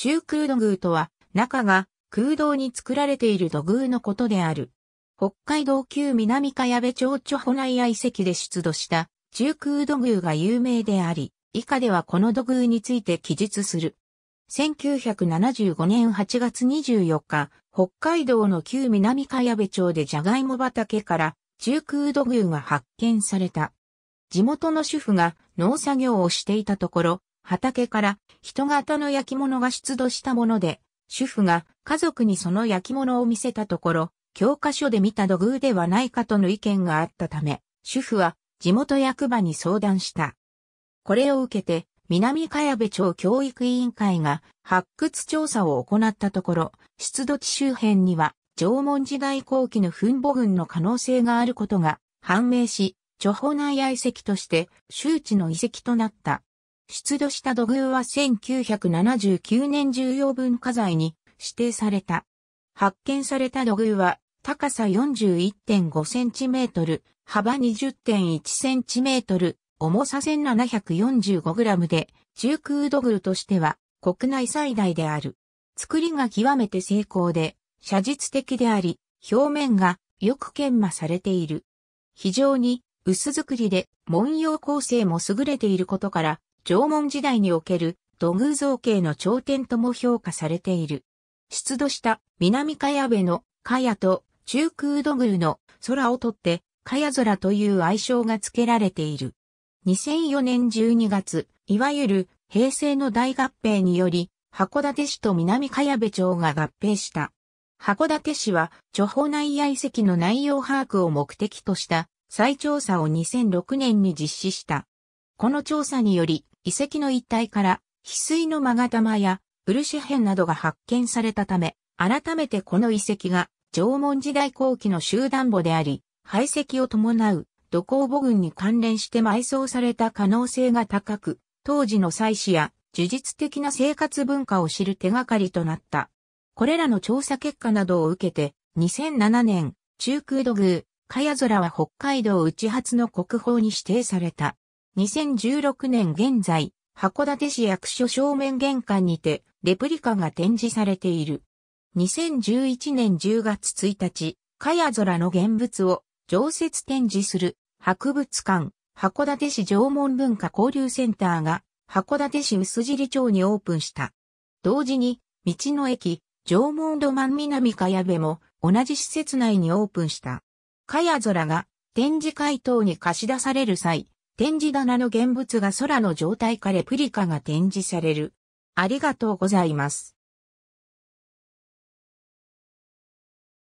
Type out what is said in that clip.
中空土偶とは、中が空洞に作られている土偶のことである。北海道旧南や部町チョホナイ遺跡で出土した中空土偶が有名であり、以下ではこの土偶について記述する。1975年8月24日、北海道の旧南や部町でジャガイモ畑から中空土偶が発見された。地元の主婦が農作業をしていたところ、畑から人型の焼き物が出土したもので、主婦が家族にその焼き物を見せたところ、教科書で見た土偶ではないかとの意見があったため、主婦は地元役場に相談した。これを受けて、南茅部町教育委員会が発掘調査を行ったところ、出土地周辺には縄文時代後期の墳母群の可能性があることが判明し、諸保内遺跡として周知の遺跡となった。出土した土偶は1979年重要文化財に指定された。発見された土偶は高さ 41.5cm、幅 20.1cm、重さ 1745g で中空土偶としては国内最大である。作りが極めて精巧で写実的であり、表面がよく研磨されている。非常に薄作りで文様構成も優れていることから、縄文時代における土偶造形の頂点とも評価されている。出土した南茅部の茅と中空土偶の空をとって茅空という愛称が付けられている。2004年12月、いわゆる平成の大合併により、函館市と南茅部町が合併した。函館市は、著法内野遺跡の内容把握を目的とした再調査を2006年に実施した。この調査により、遺跡の一帯から翡翠の勾玉や漆片などが発見されたため、改めてこの遺跡が縄文時代後期の集団墓であり、排斥を伴う土工母群に関連して埋葬された可能性が高く、当時の祭祀や呪術的な生活文化を知る手がかりとなった。これらの調査結果などを受けて、2007年、中空土偶、かや空は北海道内発の国宝に指定された。2016年現在、函館市役所正面玄関にて、レプリカが展示されている。2011年10月1日、かや空の現物を常設展示する博物館、函館市縄文文化交流センターが函館市薄尻町にオープンした。同時に、道の駅、縄文土間南かやべも同じ施設内にオープンした。かや空が展示会等に貸し出される際、展示棚の現物が空の状態かレプリカが展示される。ありがとうございます。